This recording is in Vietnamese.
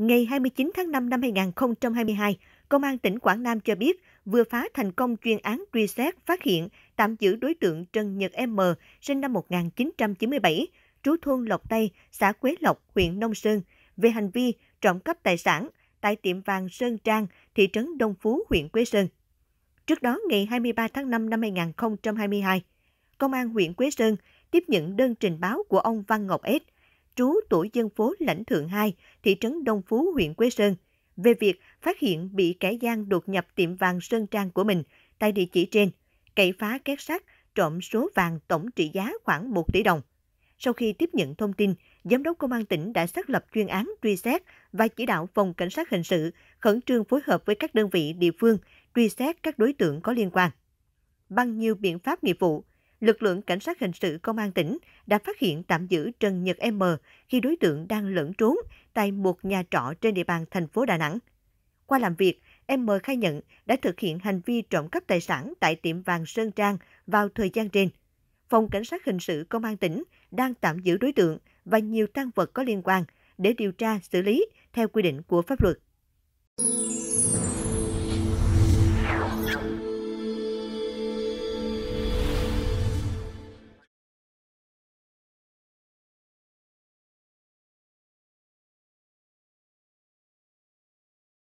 Ngày 29 tháng 5 năm 2022, Công an tỉnh Quảng Nam cho biết vừa phá thành công chuyên án truy xét phát hiện tạm giữ đối tượng Trần Nhật M, sinh năm 1997, trú thôn Lộc Tây, xã Quế Lộc, huyện Nông Sơn, về hành vi trộm cắp tài sản tại tiệm vàng Sơn Trang, thị trấn Đông Phú, huyện Quế Sơn. Trước đó, ngày 23 tháng 5 năm 2022, Công an huyện Quế Sơn tiếp nhận đơn trình báo của ông Văn Ngọc S, trú tổ dân phố Lãnh Thượng 2, thị trấn Đông Phú, huyện Quế Sơn, về việc phát hiện bị kẻ gian đột nhập tiệm vàng Sơn Trang của mình tại địa chỉ trên, cậy phá két sắt, trộm số vàng tổng trị giá khoảng 1 tỷ đồng. Sau khi tiếp nhận thông tin, Giám đốc Công an tỉnh đã xác lập chuyên án truy xét và chỉ đạo Phòng Cảnh sát Hình sự khẩn trương phối hợp với các đơn vị địa phương truy xét các đối tượng có liên quan. Bằng nhiều biện pháp nghiệp vụ, lực lượng cảnh sát hình sự công an tỉnh đã phát hiện tạm giữ Trần Nhật M khi đối tượng đang lẫn trốn tại một nhà trọ trên địa bàn thành phố Đà Nẵng. Qua làm việc, M khai nhận đã thực hiện hành vi trộm cắp tài sản tại tiệm vàng Sơn Trang vào thời gian trên. Phòng Cảnh sát Hình sự Công an tỉnh đang tạm giữ đối tượng và nhiều tăng vật có liên quan để điều tra xử lý theo quy định của pháp luật.